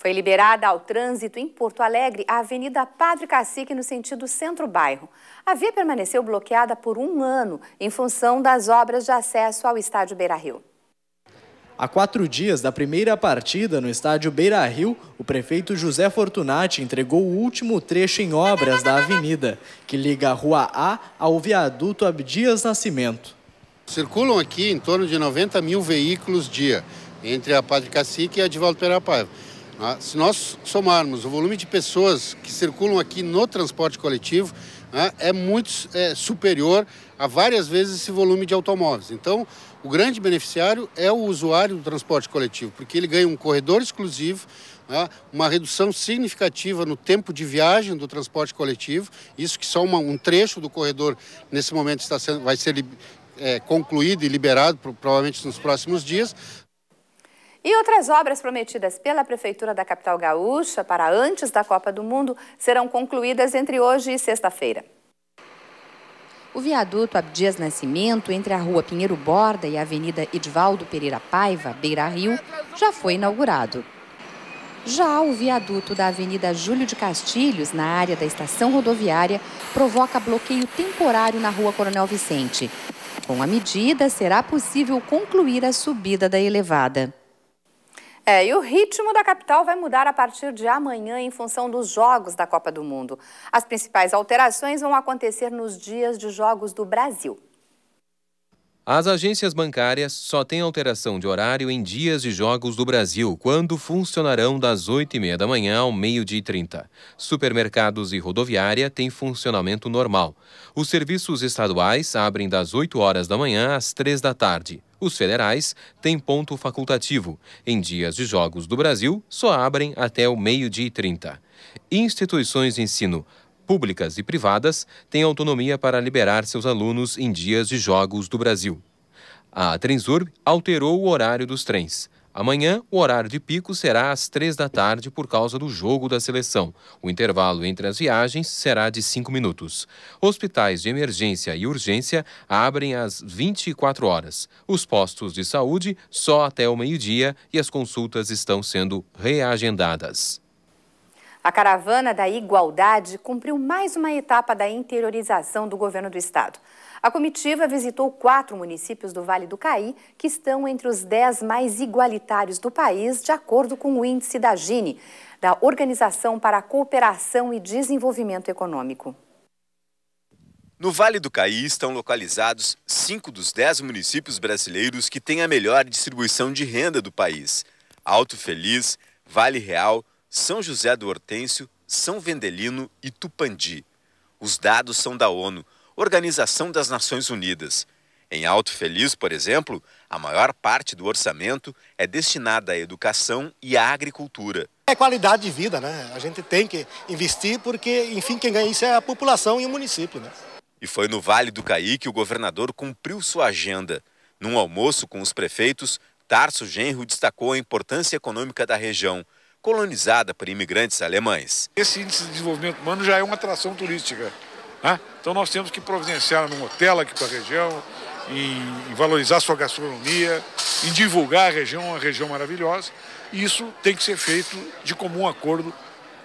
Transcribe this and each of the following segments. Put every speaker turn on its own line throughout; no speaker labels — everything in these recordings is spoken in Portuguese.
Foi liberada ao trânsito em Porto Alegre a Avenida Padre Cacique, no sentido centro-bairro. A via permaneceu bloqueada por um ano em função das obras de acesso ao estádio Beira-Rio.
Há quatro dias da primeira partida no estádio Beira Rio, o prefeito José Fortunati entregou o último trecho em obras da avenida,
que liga a Rua A ao viaduto Abdias Nascimento. Circulam aqui em torno de 90 mil veículos dia, entre a Padre Cacique e a Divaldo Pera ah, se nós somarmos o volume de pessoas que circulam aqui no transporte coletivo, ah, é muito é, superior a várias vezes esse volume de automóveis. Então, o grande beneficiário é o usuário do transporte coletivo, porque ele ganha um corredor exclusivo, ah, uma redução significativa no tempo de viagem do transporte coletivo, isso que só uma, um trecho do corredor, nesse momento, está sendo, vai ser é, concluído e liberado, provavelmente nos próximos dias.
E outras obras prometidas pela Prefeitura da Capital Gaúcha para antes da Copa do Mundo serão concluídas entre hoje e sexta-feira. O viaduto Abdias Nascimento, entre a Rua Pinheiro Borda e a Avenida Edvaldo Pereira Paiva, Beira Rio, já foi inaugurado. Já o viaduto da Avenida Júlio de Castilhos, na área da estação rodoviária, provoca bloqueio temporário na Rua Coronel Vicente. Com a medida, será possível concluir a subida da elevada. É, e o ritmo da capital vai mudar a partir de amanhã em função dos jogos da Copa do Mundo. As principais alterações vão acontecer nos dias de jogos do Brasil.
As agências bancárias só têm alteração de horário em dias de jogos do Brasil, quando funcionarão das 8h30 da manhã ao meio-dia e 30. Supermercados e rodoviária têm funcionamento normal. Os serviços estaduais abrem das 8 horas da manhã às 3 da tarde. Os federais têm ponto facultativo. Em dias de Jogos do Brasil, só abrem até o meio-dia e 30. Instituições de ensino públicas e privadas têm autonomia para liberar seus alunos em dias de Jogos do Brasil. A Trenzurb alterou o horário dos trens. Amanhã, o horário de pico será às três da tarde por causa do jogo da seleção. O intervalo entre as viagens será de cinco minutos. Hospitais de emergência e urgência abrem às 24 horas. Os postos de saúde só até o meio-dia e as consultas estão sendo reagendadas.
A caravana da igualdade cumpriu mais uma etapa da interiorização do governo do estado. A comitiva visitou quatro municípios do Vale do Caí, que estão entre os dez mais igualitários do país, de acordo com o índice da Gini, da Organização para a Cooperação e Desenvolvimento Econômico.
No Vale do Caí estão localizados cinco dos dez municípios brasileiros que têm a melhor distribuição de renda do país: Alto Feliz, Vale Real, São José do Hortêncio, São Vendelino e Tupandi. Os dados são da ONU Organização das Nações Unidas. Em Alto Feliz, por exemplo, a maior parte do orçamento é destinada à educação e à agricultura.
É qualidade de vida, né? A gente tem que investir porque, enfim, quem ganha isso é a população
e o município, né? E foi no Vale do Caí que o governador cumpriu sua agenda. Num almoço com os prefeitos, Tarso Genro destacou a importância econômica da região, colonizada por imigrantes alemães.
Esse índice de desenvolvimento humano já é uma atração turística. Né? Então nós temos que providenciar num hotel aqui para a região, em, em valorizar sua gastronomia, em divulgar a região, uma região maravilhosa. E isso tem que ser feito de comum acordo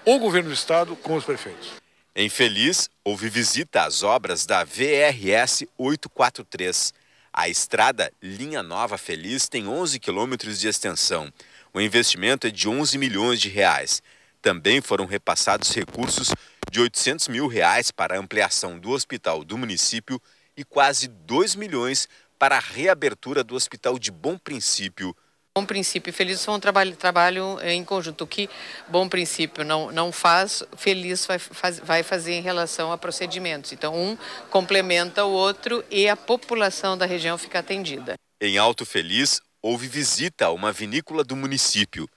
o governo do estado com os prefeitos.
Em Feliz, houve visita às obras da VRS 843. A estrada Linha Nova Feliz tem 11 quilômetros de extensão. O investimento é de 11 milhões de reais. Também foram repassados recursos de 800 mil reais para a ampliação do hospital do município e quase 2 milhões para a reabertura do hospital de Bom Princípio.
Bom Princípio e Feliz foi um trabalho, trabalho em conjunto. O que Bom Princípio não, não faz, Feliz vai, faz, vai fazer em relação a procedimentos. Então, um complementa o outro e a população da região fica atendida.
Em Alto Feliz, houve visita a uma vinícola do município.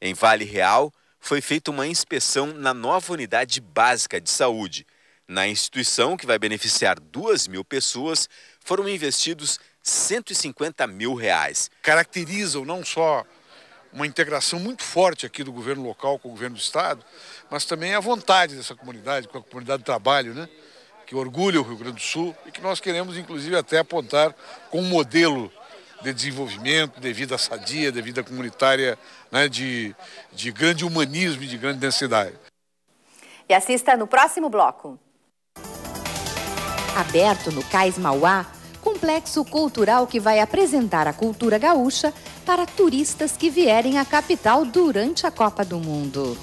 Em Vale Real, foi feita uma inspeção na nova unidade básica de saúde. Na instituição, que vai beneficiar 2 mil pessoas, foram investidos 150
mil reais. Caracterizam não só uma integração muito forte aqui do governo local com o governo do estado, mas também a vontade dessa comunidade, com a comunidade de trabalho, né? que orgulha o Rio Grande do Sul e que nós queremos, inclusive, até apontar com um modelo de desenvolvimento, de vida sadia, de vida comunitária, né, de, de grande humanismo e de grande densidade.
E assista no próximo bloco. Aberto no Cais Mauá, complexo cultural que vai apresentar a cultura gaúcha para turistas que vierem à capital durante a Copa do Mundo.